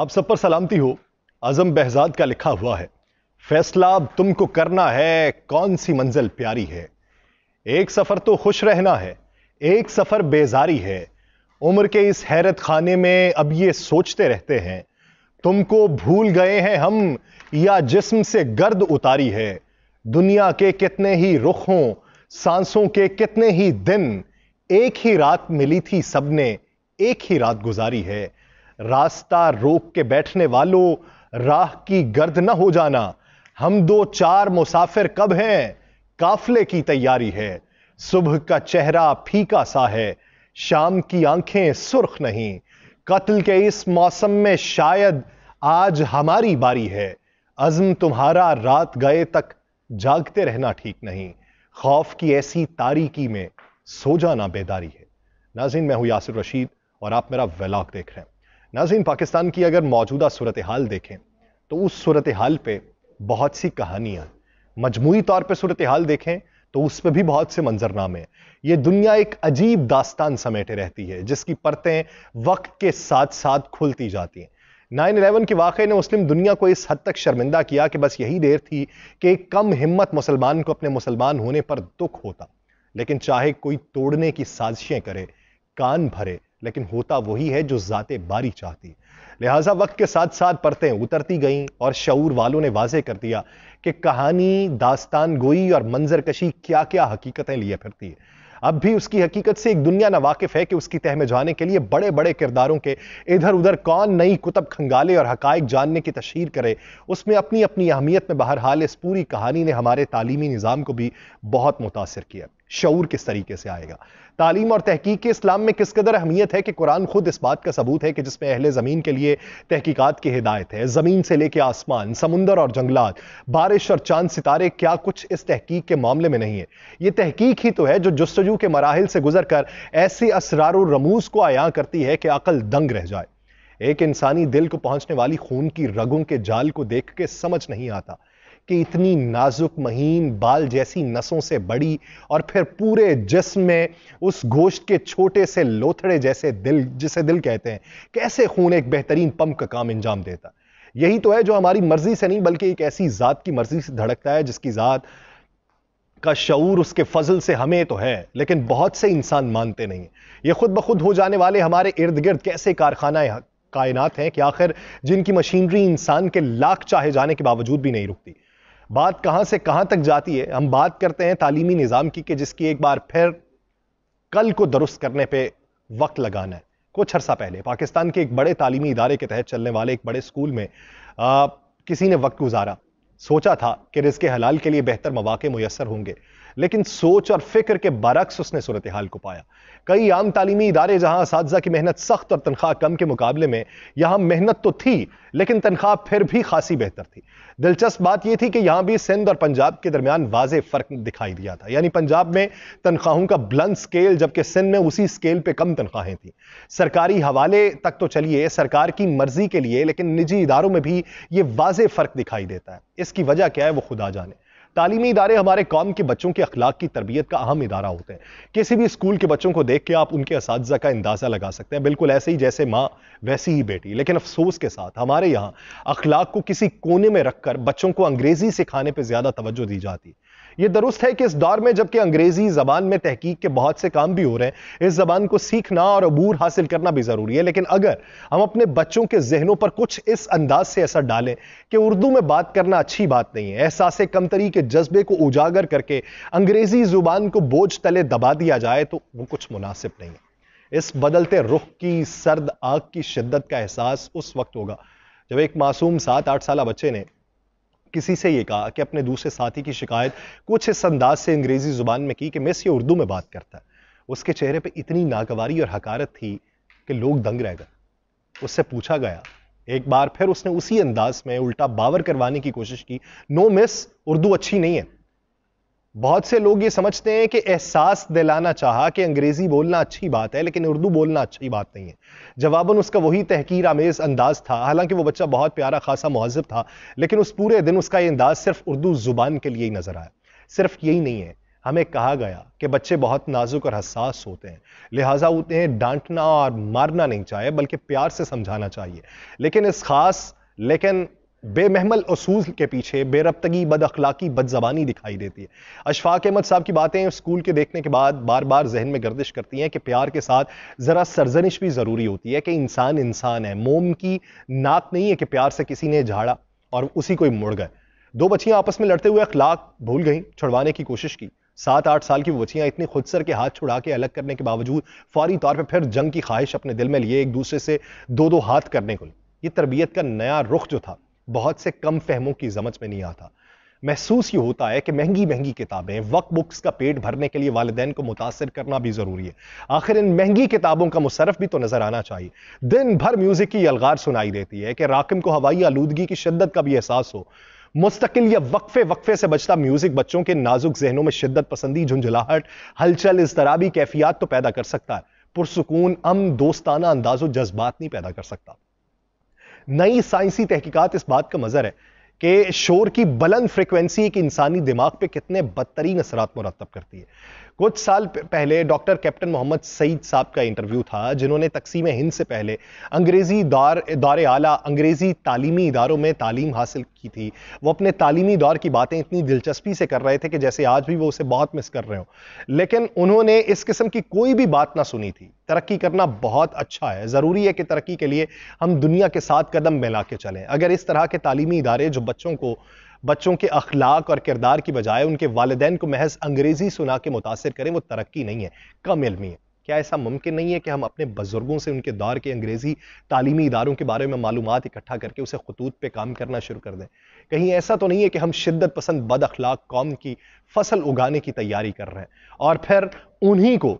आप सब पर सलामती हो आजम बहजाद का लिखा हुआ है फैसला अब तुमको करना है कौन सी मंजिल प्यारी है एक सफर तो खुश रहना है एक सफर बेजारी है उम्र के इस हैरत खाने में अब ये सोचते रहते हैं तुमको भूल गए हैं हम या जिस्म से गर्द उतारी है दुनिया के कितने ही रुख हों सांसों के कितने ही दिन एक ही रात मिली थी सबने एक ही रात गुजारी है रास्ता रोक के बैठने वालों राह की गर्द न हो जाना हम दो चार मुसाफिर कब हैं काफले की तैयारी है सुबह का चेहरा फीका सा है शाम की आंखें सुर्ख नहीं कत्ल के इस मौसम में शायद आज हमारी बारी है अज़म तुम्हारा रात गए तक जागते रहना ठीक नहीं खौफ की ऐसी तारीकी में सो जाना बेदारी है नाजिन मैं हूं यासिर रशीद और आप मेरा वेलाग देख रहे हैं नाजीन पाकिस्तान की अगर मौजूदा सूरत हाल देखें तो उस सूरत हाल पर बहुत सी कहानियाँ मजमू तौर पर सूरत हाल देखें तो उस पर भी बहुत से मंजरनामे हैं ये दुनिया एक अजीब दास्तान समेटे रहती है जिसकी परतें वक्त के साथ साथ खुलती जाती हैं नाइन अलेवन के वाक़े ने मुस्लिम दुनिया को इस हद तक शर्मिंदा किया कि बस यही देर थी कि एक कम हिम्मत मुसलमान को अपने मुसलमान होने पर दुख होता लेकिन चाहे कोई तोड़ने की साजिशें करे कान भरे लेकिन होता वही है जो जाते बारी चाहती लिहाजा वक्त के साथ साथ परतें उतरती गईं और शूर वालों ने वाजे कर दिया कि कहानी दास्तान गोई और मंजर कशी क्या क्या हकीकतें लिए फिरती है अब भी उसकी हकीकत से एक दुनिया ना वाकिफ है कि उसकी तह में जाने के लिए बड़े बड़े किरदारों के इधर उधर कौन नई कुतब खंगाले और हकायक जानने की तशहर करे उसमें अपनी अपनी अहमियत में बहरहाल इस पूरी कहानी ने हमारे तालीमी निज़ाम को भी बहुत मुतासर किया शूर किस तरीके से आएगा तालीम और तहकीक के इस्लाम में किस कदर अहमियत है कि कुरान खुद इस बात का सबूत है कि जिसमें अहल ज़मीन के लिए तहकीकात की हिदायत है ज़मीन से लेकर आसमान समुंदर और जंगलात बारिश और चांद सितारे क्या कुछ इस तहकीक के मामले में नहीं है यह तहकीक ही तो है जो जस्तजू के मराहल से गुजर कर ऐसे असरार रमूज को आया करती है कि अकल दंग रह जाए एक इंसानी दिल को पहुंचने वाली खून की रगों के जाल को देख के समझ नहीं आता कि इतनी नाजुक महीन बाल जैसी नसों से बड़ी और फिर पूरे जिस्म में उस गोश्त के छोटे से लोथड़े जैसे दिल जिसे दिल कहते हैं कैसे खून एक बेहतरीन पंप का काम अंजाम देता यही तो है जो हमारी मर्जी से नहीं बल्कि एक ऐसी ज़ात की मर्जी से धड़कता है जिसकी ज़ात का शूर उसके फजल से हमें तो है लेकिन बहुत से इंसान मानते नहीं ये खुद ब खुद हो जाने वाले हमारे इर्द गिर्द कैसे कारखाना कायनात हैं कि आखिर जिनकी मशीनरी इंसान के लाख चाहे जाने के बावजूद भी नहीं रुकती बात कहां से कहां तक जाती है हम बात करते हैं तालीमी निज़ाम की कि जिसकी एक बार फिर कल को दुरुस्त करने पे वक्त लगाना है कुछ अरसा पहले पाकिस्तान के एक बड़े तालीमी इदारे के तहत चलने वाले एक बड़े स्कूल में आ, किसी ने वक्त गुजारा सोचा था कि के हलाल के लिए बेहतर मौाक़े मैसर होंगे लेकिन सोच और फिक्र के बरक्स उसने सूरत हाल को पाया कई आम तालीमी इदारे जहां इस की मेहनत सख्त और तनख्वाह कम के मुकाबले में यहाँ मेहनत तो थी लेकिन तनख्वाह फिर भी खासी बेहतर थी दिलचस्प बात यह थी कि यहाँ भी सिंध और पंजाब के दरमियान वाज फर्क दिखाई दिया था यानी पंजाब में तनख्वाहों का ब्लंद स्केल जबकि सिंध में उसी स्केल पर कम तनख्वाहें थी सरकारी हवाले तक तो चलिए सरकार की मर्जी के लिए लेकिन निजी इदारों में भी ये वाज फर्क दिखाई देता है इसकी वजह क्या है वो खुदा जाने तालीमी इदारे हमारे कौम के बच्चों के अखलाक की तरबियत का अहम इदारा होते हैं किसी भी स्कूल के बच्चों को देख के आप उनके इस का अंदाज़ा लगा सकते हैं बिल्कुल ऐसे ही जैसे माँ वैसी ही बेटी लेकिन अफसोस के साथ हमारे यहाँ अखलाक को किसी कोने में रखकर बच्चों को अंग्रेज़ी सिखाने पर ज़्यादा तवज्जो दी जाती है ये दुरुस्त है कि इस दौर में जबकि अंग्रेजी जबान में तहकीक के बहुत से काम भी हो रहे हैं इस जबान को सीखना और अबूर हासिल करना भी जरूरी है लेकिन अगर हम अपने बच्चों के जहनों पर कुछ इस अंदाज से असर डालें कि उर्दू में बात करना अच्छी बात नहीं है एहसास कमतरी के जज्बे को उजागर करके अंग्रेजी जुबान को बोझ तले दबा दिया जाए तो वो कुछ मुनासिब नहीं है इस बदलते रुख की सर्द आग की शिद्दत का एहसास उस वक्त होगा जब एक मासूम सात आठ साल बच्चे ने किसी से ये कहा कि अपने दूसरे साथी की शिकायत कुछ इस अंदाज से अंग्रेजी जुबान में की कि मिस ये उर्दू में बात करता है उसके चेहरे पर इतनी नागवारी और हकारत थी कि लोग दंग रह गए उससे पूछा गया एक बार फिर उसने उसी अंदाज में उल्टा बावर करवाने की कोशिश की नो मिस उर्दू अच्छी नहीं है बहुत से लोग ये समझते हैं कि एहसास दिलाना चाहा कि अंग्रेजी बोलना अच्छी बात है लेकिन उर्दू बोलना अच्छी बात नहीं है जवाबन उसका वही तहकीर आमेज अंदाज था हालांकि वो बच्चा बहुत प्यारा खासा महजब था लेकिन उस पूरे दिन उसका ये अंदाज सिर्फ उर्दू जुबान के लिए ही नजर आया सिर्फ यही नहीं है हमें कहा गया कि बच्चे बहुत नाजुक और हसास होते हैं लिहाजा उन्हें डांटना और मारना नहीं चाहिए बल्कि प्यार से समझाना चाहिए लेकिन इस खास लेकिन बेमहमल असूल के पीछे बेरबतगी बद अखलाकी बदजबानी दिखाई देती है अशफाक अहमद साहब की बातें स्कूल के देखने के बाद बार बार जहन में गर्दिश करती हैं कि प्यार के साथ ज़रा सरजनिश भी ज़रूरी होती है कि इंसान इंसान है मोम की नाक नहीं है कि प्यार से किसी ने झाड़ा और उसी को मुड़ गए दो बच्चियाँ आपस में लड़ते हुए अखलाक भूल गई छुड़वाने की कोशिश की सात आठ साल की वो बच्चियाँ इतनी खुदसर के हाथ छुड़ा के अलग करने के बावजूद फौरी तौर पर फिर जंग की ख्वाहिश अपने दिल में लिए एक दूसरे से दो दो हाथ करने को ये तरबियत का नया रुख जो था बहुत से कम फहमों की समझ में नहीं आता महसूस ये होता है कि महंगी महंगी किताबें वक्त बुक्स का पेट भरने के लिए वालदेन को मुतासर करना भी ज़रूरी है आखिर इन महंगी किताबों का मुशरफ भी तो नज़र आना चाहिए दिन भर म्यूज़िक की अलगार सुनाई देती है कि राकिम को हवाई आलूदगी की शिद्दत का भी एहसास हो मुस्तकिल या वक्फे वक्फे से बचता म्यूजिक बच्चों के नाजुक जहनों में शिद्दत पसंदी झुंझलाहट हलचल इस तरह कैफियात तो पैदा कर सकता है पुरसकून अम दोस्ताना अंदाजो जज्बात नहीं पैदा कर सकता नई साइंसी तहकीकात इस बात का मजर है कि शोर की बुलंद फ्रिक्वेंसी एक इंसानी दिमाग पे कितने बदतरीन असरात मुरतब करती है कुछ साल पहले डॉक्टर कैप्टन मोहम्मद सईद साहब का इंटरव्यू था जिन्होंने तकसीम हिंद से पहले अंग्रेज़ी दार दार आला अंग्रेज़ी तालीमी इदारों में तालीम हासिल की थी वो अपने तालीमी दौर की बातें इतनी दिलचस्पी से कर रहे थे कि जैसे आज भी वो उसे बहुत मिस कर रहे हो लेकिन उन्होंने इस किस्म की कोई भी बात ना सुनी थी तरक्की करना बहुत अच्छा है ज़रूरी है कि तरक्की के लिए हम दुनिया के साथ कदम मिला के चलें अगर इस तरह के तालीमी इदारे जो बच्चों को बच्चों के अखलाक और किरदार की बजाय उनके वालदेन को महज अंग्रेज़ी सुना के मुतासर करें वो तरक्की नहीं है कम इलमी है क्या ऐसा मुमकिन नहीं है कि हम अपने बुज़ुर्गों से उनके दौर के अंग्रेज़ी तालीमी इदारों के बारे में मालूम इकट्ठा करके उसे खतूत पर काम करना शुरू कर दें कहीं ऐसा तो नहीं है कि हम शिद्दत पसंद बद अखलाक कौम की फसल उगाने की तैयारी कर रहे हैं और फिर उन्हीं को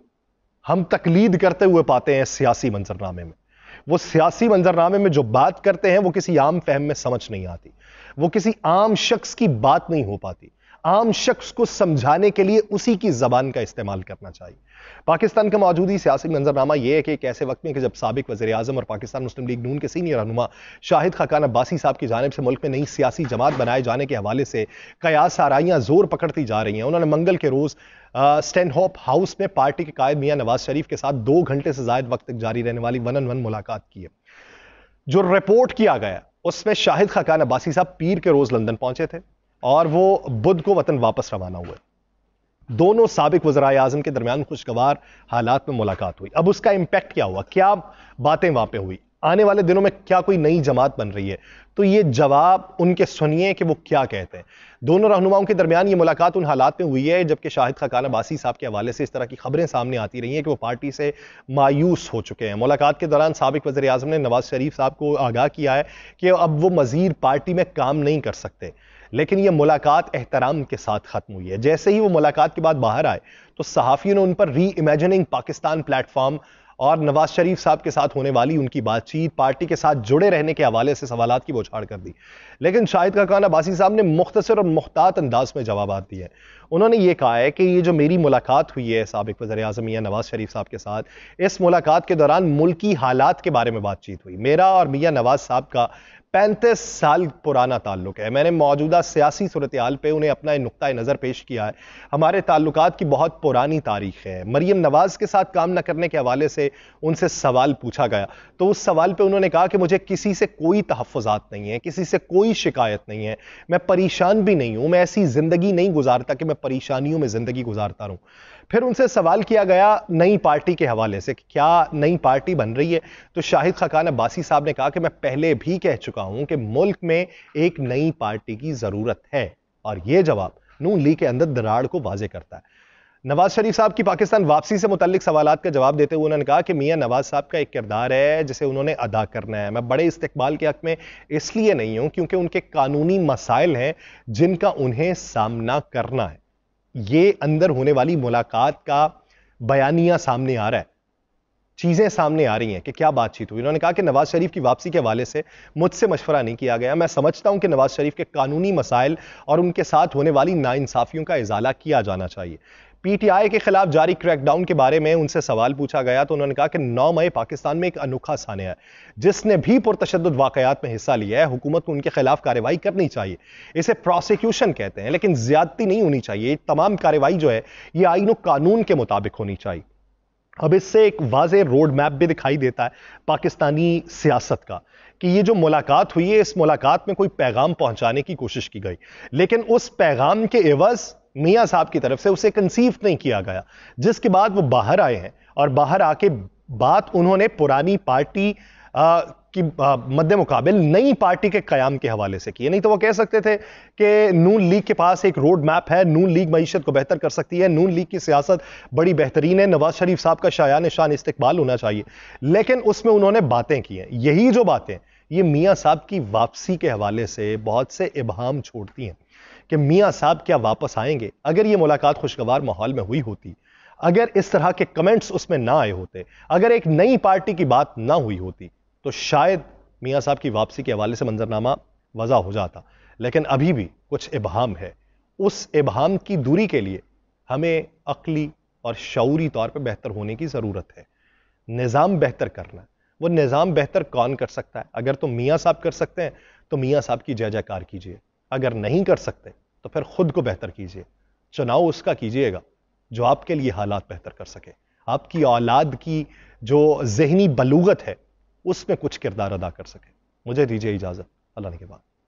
हम तकलीद करते हुए पाते हैं सियासी मंजरनामे में वो सियासी मंजरनामे में जो बात करते हैं वो किसी आम फहम में समझ नहीं आती वो किसी आम शख्स की बात नहीं हो पाती आम शख्स को समझाने के लिए उसी की जबान का इस्तेमाल करना चाहिए पाकिस्तान का मौजूदी सियासी मंजरनामा यह है कि एक ऐसे वक्त में कि जब सबक वजी अजम और पाकिस्तान मुस्लिम लीग नून के सीनियर रहनुमा शाहिद खाकान अब्बासी साहब की जानब से मुल्क में नई सियासी जमात बनाए जाने के हवाले से कयास आराइयाँ जोर पकड़ती जा रही हैं उन्होंने मंगल के रोज़ स्टैनहॉप हाउस में पार्टी के कायद मियाँ नवाज शरीफ के साथ दो घंटे से जायद वक्त तक जारी रहने वाली वन एन वन मुलाकात की है जो रिपोर्ट किया गया उसमें शाहिद खाकान अब्बासी साहब पीर के रोज़ लंदन पहुंचे थे और वो बुद्ध को वतन वापस रवाना हुए दोनों सबक वजरा आजम के दरमियान खुशगवार हालात में मुलाकात हुई अब उसका इम्पैक्ट क्या हुआ क्या बातें वहां पर हुई आने वाले दिनों में क्या कोई नई जमात बन रही है तो ये जवाब उनके सुनिए कि वो क्या कहते हैं दोनों रहनुमाओं के दरमियान ये मुलाकात उन हालात में हुई है जबकि शाहिद खकान अबासी साहब के हवाले से इस तरह की खबरें सामने आती रही हैं कि वो पार्टी से मायूस हो चुके हैं मुलाकात के दौरान सबक वजी अजम ने नवाज शरीफ साहब को आगाह किया है कि अब वो मजीद पार्टी में काम नहीं कर सकते लेकिन ये मुलाकात एहतराम के साथ ख़त्म हुई है जैसे ही वो मुलाकात के बाद बाहर आए तो सहाफ़ियों ने उन पर री इमेजिनिंग पाकिस्तान प्लेटफॉर्म और नवाज शरीफ साहब के साथ होने वाली उनकी बातचीत पार्टी के साथ जुड़े रहने के हवाले से सवाल की बोछाड़ कर दी लेकिन शाहिद का खान अबासी साहब ने मुख्तर और मुख्तात अंदाज में जवाब दिए उन्होंने ये कहा है कि ये जो मेरी मुलाकात हुई है सबक वजर अजम मियाँ नवाज शरीफ साहब के साथ इस मुलाकात के दौरान मुल्की हालात के बारे में बातचीत हुई मेरा और मियाँ नवाज साहब का पैंतीस साल पुराना ताल्लुक है मैंने मौजूदा सियासी सूरत हाल पर उन्हें अपना नुक़ नज़र पेश किया है हमारे ताल्लुक की बहुत पुरानी तारीख है मरीम नवाज़ के साथ काम न करने के हवाले से उनसे सवाल पूछा गया तो उस सवाल पर उन्होंने कहा कि मुझे किसी से कोई तहफ़ात नहीं है किसी से कोई शिकायत नहीं है मैं परेशान भी नहीं हूँ मैं ऐसी ज़िंदगी नहीं गुजारता कि मैं परेशानियों में ज़िंदगी गुजारता रहूं फिर उनसे सवाल किया गया नई पार्टी के हवाले से कि क्या नई पार्टी बन रही है तो शाहिद खकान अब्बासी साहब ने कहा कि मैं पहले भी कह चुका हूं कि मुल्क में एक नई पार्टी की ज़रूरत है और यह जवाब नून ली के अंदर दराड़ को वाजे करता है नवाज शरीफ साहब की पाकिस्तान वापसी से मुतलिक सवाल का जवाब देते हुए उन्होंने कहा कि मियाँ नवाज साहब का एक किरदार है जिसे उन्होंने अदा करना है मैं बड़े इस्तकबाल के हक में इसलिए नहीं हूँ क्योंकि उनके कानूनी मसाइल हैं जिनका उन्हें सामना करना है ये अंदर होने वाली मुलाकात का बयानिया सामने आ रहा है चीज़ें सामने आ रही हैं कि क्या बातचीत हुई उन्होंने कहा कि नवाज शरीफ की वापसी के हवाले से मुझसे मशवरा नहीं किया गया मैं समझता हूं कि नवाज शरीफ के कानूनी मसाइल और उनके साथ होने वाली नाइंसाफ़ियों का इजाला किया जाना चाहिए पीटीआई के खिलाफ जारी क्रैकडाउन के बारे में उनसे सवाल पूछा गया तो उन्होंने कहा कि 9 मई पाकिस्तान में एक अनोखा साने है जिसने भी पुरतशद वाकयात में हिस्सा लिया है हुकूमत को उनके खिलाफ कार्रवाई करनी चाहिए इसे प्रोसिक्यूशन कहते हैं लेकिन ज्यादती नहीं होनी चाहिए तमाम कार्रवाई जो है ये आइनों कानून के मुताबिक होनी चाहिए अब इससे एक वाज रोड मैप भी दिखाई देता है पाकिस्तानी सियासत का कि ये जो मुलाकात हुई है इस मुलाकात में कोई पैगाम पहुंचाने की कोशिश की गई लेकिन उस पैगाम के एवज़ मियाँ साहब की तरफ से उसे कंसीव नहीं किया गया जिसके बाद वो बाहर आए हैं और बाहर आके बात उन्होंने पुरानी पार्टी आ, की मद्दे मुकाबल नई पार्टी के क्याम के हवाले से किए नहीं तो वो कह सकते थे कि नून लीग के पास एक रोड मैप है नून लीग मीशत को बेहतर कर सकती है नून लीग की सियासत बड़ी बेहतरीन है नवाज शरीफ साहब का शायान शान इस्तकबाल होना चाहिए लेकिन उसमें उन्होंने बातें की हैं यही जो बातें ये मियाँ साहब की वापसी के हवाले से बहुत से इबहम छोड़ती हैं कि मियाँ साहब क्या वापस आएंगे अगर ये मुलाकात खुशगवार माहौल में हुई होती अगर इस तरह के कमेंट्स उसमें ना आए होते अगर एक नई पार्टी की बात ना हुई होती तो शायद मियाँ साहब की वापसी के हवाले से मंजरनामा वजह हो जाता लेकिन अभी भी कुछ इबहम है उस इबहम की दूरी के लिए हमें अकली और शौरी तौर पर बेहतर होने की ज़रूरत है निज़ाम बेहतर करना वो निज़ाम बेहतर कौन कर सकता है अगर तो मियाँ साहब कर सकते हैं तो मियाँ साहब की जय जयकार कीजिए अगर नहीं कर सकते तो फिर खुद को बेहतर कीजिए चुनाव उसका कीजिएगा जो आपके लिए हालात बेहतर कर सके आपकी औलाद की जो जहनी बलूगत है उसमें कुछ किरदार अदा कर सके मुझे दीजिए इजाज़त अल्लाह के बाद